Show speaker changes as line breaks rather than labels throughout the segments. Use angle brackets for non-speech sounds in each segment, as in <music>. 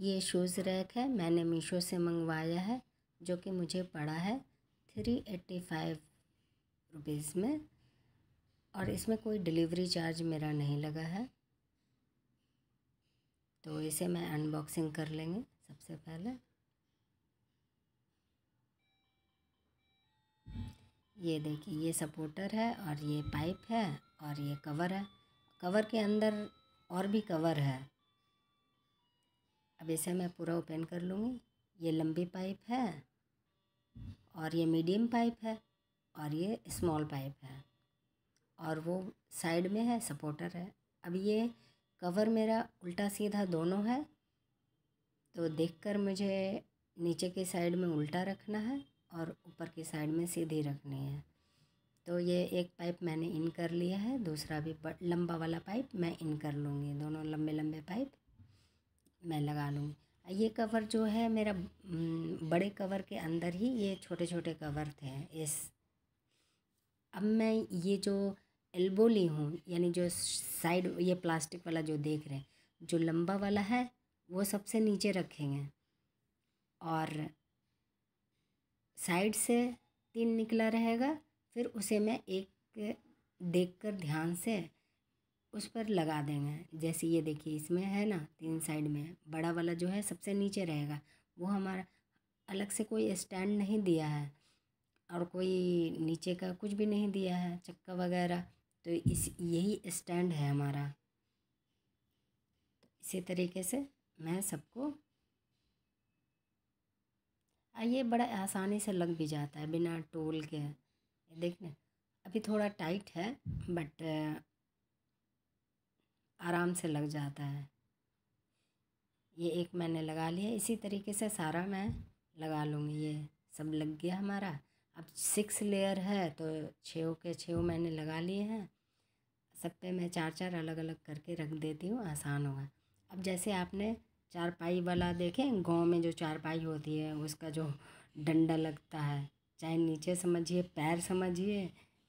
ये shoes rack है मैंने मीशो से मंगवाया है जो कि मुझे पड़ा है थ्री एट्टी फाइव रुपीज़ में और इसमें कोई डिलीवरी चार्ज मेरा नहीं लगा है तो इसे मैं अनबॉक्सिंग कर लेंगे सबसे पहले ये देखिए ये सपोर्टर है और ये पाइप है और ये कवर है कवर के अंदर और भी कवर है अब इसे मैं पूरा ओपन कर लूँगी ये लंबी पाइप है और ये मीडियम पाइप है और ये स्मॉल पाइप है और वो साइड में है सपोर्टर है अब ये कवर मेरा उल्टा सीधा दोनों है तो देखकर मुझे नीचे के साइड में उल्टा रखना है और ऊपर की साइड में सीधी रखनी है तो ये एक पाइप मैंने इन कर लिया है दूसरा भी लंबा वाला पाइप मैं इन कर लूँगी दोनों लंबे लंबे पाइप मैं लगा लूँगी ये कवर जो है मेरा बड़े कवर के अंदर ही ये छोटे छोटे कवर थे इस अब मैं ये जो एल्बो ली हूँ यानी जो साइड ये प्लास्टिक वाला जो देख रहे हैं जो लंबा वाला है वो सबसे नीचे रखेंगे और साइड से तीन निकला रहेगा फिर उसे मैं एक देख कर ध्यान से उस पर लगा देंगे जैसे ये देखिए इसमें है ना तीन साइड में बड़ा वाला जो है सबसे नीचे रहेगा वो हमारा अलग से कोई स्टैंड नहीं दिया है और कोई नीचे का कुछ भी नहीं दिया है चक्का वगैरह तो इस यही स्टैंड है हमारा तो इसी तरीके से मैं सबको ये बड़ा आसानी से लग भी जाता है बिना टोल के देखने अभी थोड़ा टाइट है बट आराम से लग जाता है ये एक मैंने लगा लिया इसी तरीके से सारा मैं लगा लूँगी ये सब लग गया हमारा अब सिक्स लेयर है तो छो के छो मैंने लगा लिए हैं सब पे मैं चार चार अलग अलग करके रख देती हूँ आसान होगा अब जैसे आपने चार पाई वाला देखें गांव में जो चार पाई होती है उसका जो डंडा लगता है चाहे नीचे समझिए पैर समझिए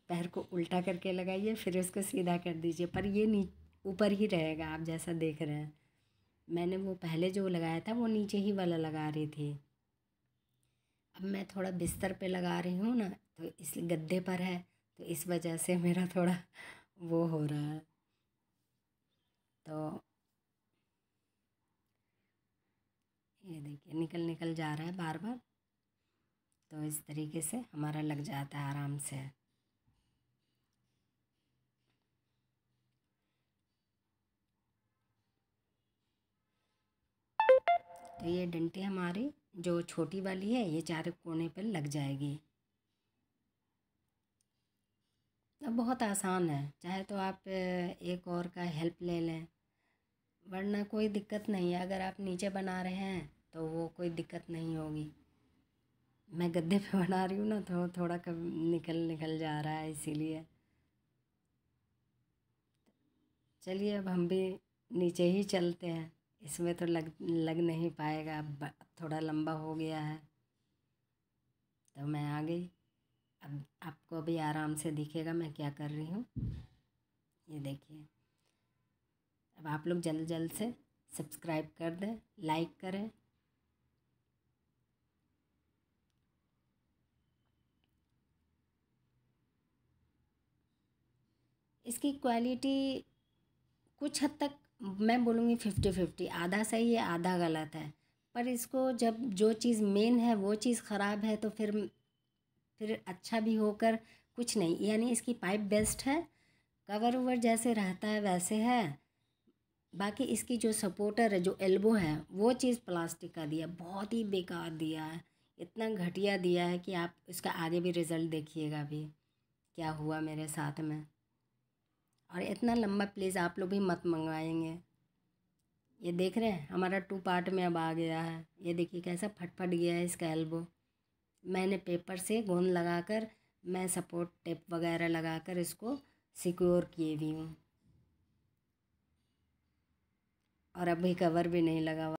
पैर को उल्टा करके लगाइए फिर उसको सीधा कर दीजिए पर ये नी ऊपर ही रहेगा आप जैसा देख रहे हैं मैंने वो पहले जो लगाया था वो नीचे ही वाला लगा रही थी अब मैं थोड़ा बिस्तर पे लगा रही हूँ ना तो इस गद्दे पर है तो इस वजह से मेरा थोड़ा वो हो रहा है तो ये देखिए निकल निकल जा रहा है बार बार तो इस तरीके से हमारा लग जाता है आराम से तो ये डंटे हमारे जो छोटी वाली है ये चारों कोने पर लग जाएगी अब तो बहुत आसान है चाहे तो आप एक और का हेल्प ले लें वरना कोई दिक्कत नहीं है अगर आप नीचे बना रहे हैं तो वो कोई दिक्कत नहीं होगी मैं गद्दे पे <laughs> बना रही हूँ ना तो थोड़ा कब निकल निकल जा रहा है इसीलिए चलिए अब हम भी नीचे ही चलते हैं इसमें तो लग लग नहीं पाएगा अब थोड़ा लंबा हो गया है तो मैं आ गई अब आपको भी आराम से दिखेगा मैं क्या कर रही हूँ ये देखिए अब आप लोग जल्द जल्द से सब्सक्राइब कर दें लाइक करें इसकी क्वालिटी कुछ हद तक मैं बोलूँगी फिफ्टी फिफ्टी आधा सही है आधा गलत है पर इसको जब जो चीज़ मेन है वो चीज़ ख़राब है तो फिर फिर अच्छा भी होकर कुछ नहीं यानी इसकी पाइप बेस्ट है कवर ओवर जैसे रहता है वैसे है बाकी इसकी जो सपोर्टर है जो एल्बो है वो चीज़ प्लास्टिक का दिया बहुत ही बेकार दिया है इतना घटिया दिया है कि आप इसका आगे भी रिज़ल्ट देखिएगा अभी क्या हुआ मेरे साथ में और इतना लंबा प्लीज़ आप लोग भी मत मंगवाएंगे ये देख रहे हैं हमारा टू पार्ट में अब आ गया है ये देखिए कैसा फटफट गया है इसका एल्बो मैंने पेपर से गोंद लगाकर मैं सपोर्ट टेप वगैरह लगाकर इसको सिक्योर किए हुई हूँ और अभी कवर भी नहीं लगा हुआ